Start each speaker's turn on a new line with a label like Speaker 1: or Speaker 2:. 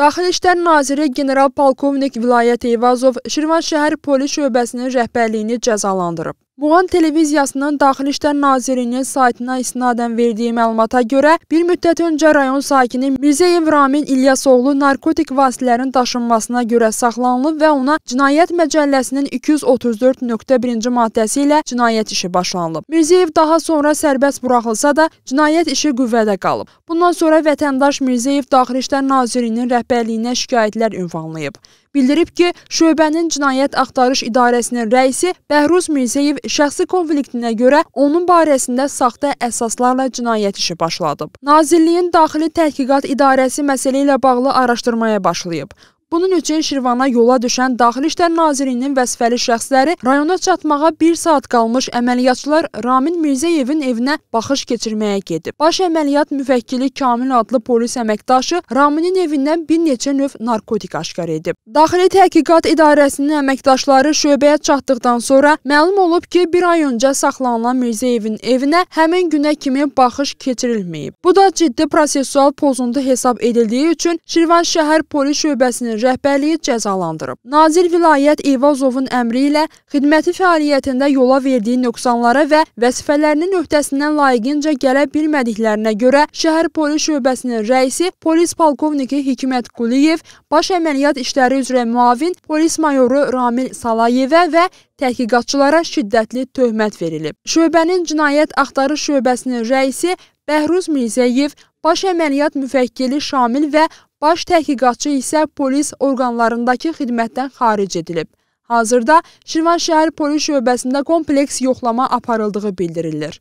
Speaker 1: Daxili İşlər Naziri general polkovnik Vilayət Eyvazov Şirvan şəhər polis şöbəsinin rəhbərliyini cəzalandırıb. Muğan televiziyasının Daxili İşlər Nazirinin saytına istinadən verdiyi məlumata görə, bir müddət öncə rayon sakini Mirzəyev Ramin İlyasoğlu narkotik vasitələrin daşınmasına görə saxlanılıb və ona Cinayət Məcəlləsinin 234.1-ci maddəsi ilə cinayət işi başlanılıb. Mirzəyev daha sonra sərbəst buraxılsa da, cinayət işi qüvvədə qalıb. Bundan sonra vətəndaş Mirzəyev Daxili İşlər Nazirinin rəhbərliyinə şikayətlər ünvanlayıb. Bildirib ki, şöbənin Cinayət Axtarış İdarəsinin rəisi Bəhruz Mirzəyev şəxsi konfliktinə görə onun barəsində saxta əsaslarla cinayət işi başladıb. Nazirliyin Daxili Təhqiqat İdarəsi məsələ ilə bağlı araşdırmaya başlayıb. Bunun üçün Şirvana yola düşən Daxili İşlər Nazirliyinin vəzifəli şəxsləri rayona çatmağa 1 saat qalmış əməliyyatçılar Ramin Mirzəyevin evinə baxış keçirməyə gedib. Baş əməliyyat müvəkkili Kamil adlı polis əməkdaşı Raminin evindən bir neçə növ narkotik aşkar edib. Daxili Təhqiqat İdarəsinin əməkdaşları şöbəyə çatdıqdan sonra məlum olub ki, bir ay öncə saxlanılan Mirzəyevin evinə həmin günə kimi baxış keçirilməyib. Bu da ciddi prosesual pozuntu hesab edildiyi üçün Şirvan şəhər polis şöbəsinin Partiyasının rəhbərliyi cəzalandırıb. Nazir vilayət Eyvazovun əmri ilə xidməti fəaliyyətində yola verdiyi nöqsanlara və vəzifələrinin öhdəsindən layiqincə gələ bilmədiklərinə görə şəhər polis şöbəsinin rəisi polis polkovniki Hikmət Quliyev, baş əməliyyat işləri üzrə müavin polis mayoru Ramil Salayevə və təhqiqatçılara şiddətli töhmət verilib. Şöbənin cinayət axtarış şöbəsinin rəisi Bəhruz Mirzəyev, baş əməliyyat müfəkkili Şamil və Baş təhqiqatçı isə polis orqanlarındakı xidmətdən xaric edilib. Hazırda Şirvan şəhər polis şöbəsində kompleks yoxlama aparıldığı bildirilir.